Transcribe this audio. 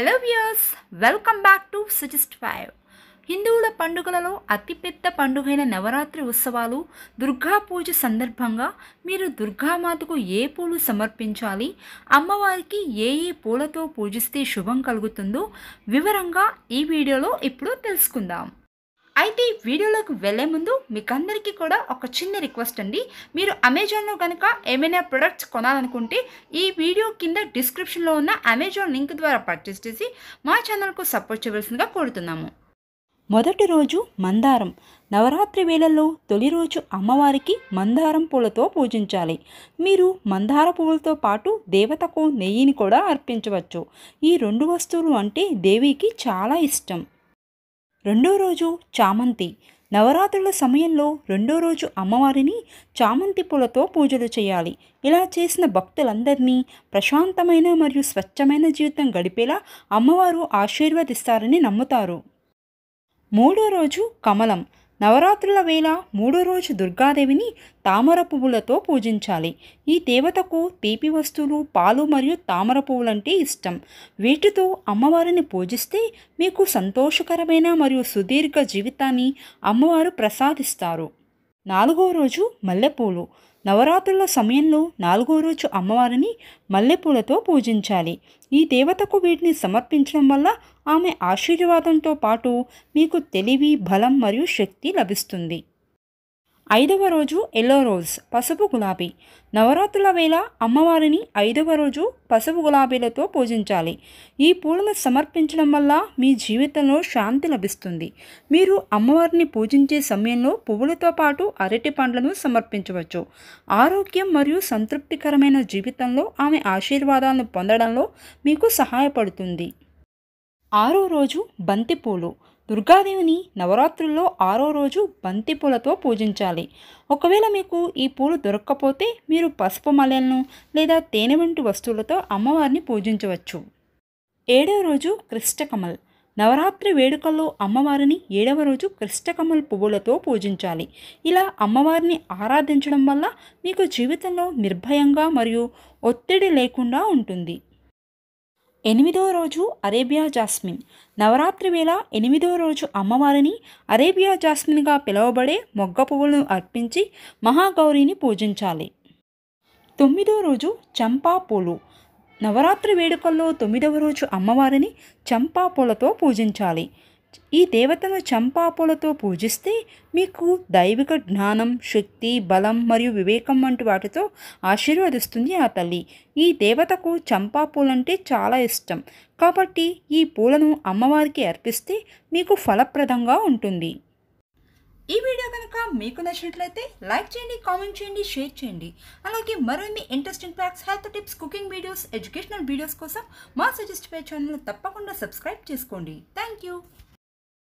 hello viewers welcome back to suggest five హిందువుల పండుగలలో అతిపెద్ద పండుగైన నవరాత్రి ఉత్సవాలు దుర్గా పూజ సందర్భంగా మీరు దుర్గామాతకు ఏ పూలు సమర్పించాలి అమ్మవారికి ఏ ఏ పూలతో పూజిస్తే శుభం కలుగుతుందో వివరంగా ఈ వీడియోలో ఇప్పుడు తెలుసుకుందాం అయితే ఈ వీడియోలోకి వెళ్ళే ముందు మీకు అందరికీ కూడా ఒక చిన్న రిక్వెస్ట్ అండి మీరు అమెజాన్లో కనుక ఏమైనా ప్రొడక్ట్స్ కొనాలనుకుంటే ఈ వీడియో కింద డిస్క్రిప్షన్లో ఉన్న అమెజాన్ లింక్ ద్వారా పర్చేస్ చేసి మా ఛానల్కు సపోర్ట్ చేయవలసిందిగా కోరుతున్నాము మొదటి రోజు మందారం నవరాత్రి వేళల్లో తొలి రోజు అమ్మవారికి మందారం పూలతో పూజించాలి మీరు మందార పువ్వులతో పాటు దేవతకు నెయ్యిని కూడా అర్పించవచ్చు ఈ రెండు వస్తువులు అంటే దేవికి చాలా ఇష్టం రెండో రోజు చామంతి నవరాత్రుల సమయంలో రెండో రోజు అమ్మవారిని చామంతి పూలతో పూజలు చేయాలి ఇలా చేసిన భక్తులందరినీ ప్రశాంతమైన మరియు స్వచ్ఛమైన జీవితం గడిపేలా అమ్మవారు ఆశీర్వదిస్తారని నమ్ముతారు మూడో రోజు కమలం నవరాత్రుల వేళ మూడో రోజు దుర్గాదేవిని తామర పువ్వులతో పూజించాలి ఈ దేవతకు తీపి వస్తువులు పాలు మరియు తామర పువ్వులంటే ఇష్టం వీటితో అమ్మవారిని పూజిస్తే మీకు సంతోషకరమైన మరియు సుదీర్ఘ జీవితాన్ని అమ్మవారు ప్రసాదిస్తారు నాలుగో రోజు మల్లెపూలు నవరాత్రుల సమయంలో నాలుగో రోజు అమ్మవారిని మల్లెపూలతో పూజించాలి ఈ దేవతకు వీటిని సమర్పించడం వల్ల ఆమె ఆశీర్వాదంతో పాటు మీకు తెలివి బలం మరియు శక్తి లభిస్తుంది ఐదవ రోజు ఎల్లో రోజ్ పసుపు గులాబీ నవరాత్రుల వేళ అమ్మవారిని ఐదవ రోజు పసుపు గులాబీలతో పూజించాలి ఈ పూలను సమర్పించడం వల్ల మీ జీవితంలో శాంతి లభిస్తుంది మీరు అమ్మవారిని పూజించే సమయంలో పువ్వులతో పాటు అరటి పండ్లను సమర్పించవచ్చు ఆరోగ్యం మరియు సంతృప్తికరమైన జీవితంలో ఆమె ఆశీర్వాదాలను పొందడంలో మీకు సహాయపడుతుంది ఆరో రోజు బంతిపూలు దుర్గాదేవిని నవరాత్రుల్లో ఆరో రోజు బంతిపూలతో పూజించాలి ఒకవేళ మీకు ఈ పూలు దొరక్కపోతే మీరు పసుపు మలెలను లేదా తేనె వంటి వస్తువులతో అమ్మవారిని పూజించవచ్చు ఏడవ రోజు కృష్ణకమల్ నవరాత్రి వేడుకల్లో అమ్మవారిని ఏడవ రోజు కృష్ణకమల్ పువ్వులతో పూజించాలి ఇలా అమ్మవారిని ఆరాధించడం వల్ల మీకు జీవితంలో నిర్భయంగా మరియు ఒత్తిడి లేకుండా ఉంటుంది ఎనిమిదో రోజు అరేబియా జాస్మిన్ నవరాత్రి వేళ ఎనిమిదో రోజు అమ్మవారిని అరేబియా జాస్మిన్గా పిలువబడే మొగ్గ పువ్వులను అర్పించి మహాగౌరిని పూజించాలి తొమ్మిదో రోజు చంపా పూలు నవరాత్రి వేడుకల్లో తొమ్మిదవ రోజు అమ్మవారిని చంపా పూలతో పూజించాలి ఈ దేవతను చంపాపులతో పూజిస్తే మీకు దైవిక జ్ఞానం శక్తి బలం మరియు వివేకం వంటి వాటితో ఆశీర్వదిస్తుంది ఆ తల్లి ఈ దేవతకు చంపా పూలంటే చాలా ఇష్టం కాబట్టి ఈ పూలను అమ్మవారికి అర్పిస్తే మీకు ఫలప్రదంగా ఉంటుంది ఈ వీడియో కనుక మీకు నచ్చినట్లయితే లైక్ చేయండి కామెంట్ చేయండి షేర్ చేయండి అలాగే మరిన్ని interesting facts health tips cooking videos educational videos కోసం మా సజెస్ట్ పే ఛానల్ తప్పకుండా సబ్స్క్రైబ్ చేసుకోండి థ్యాంక్ యూ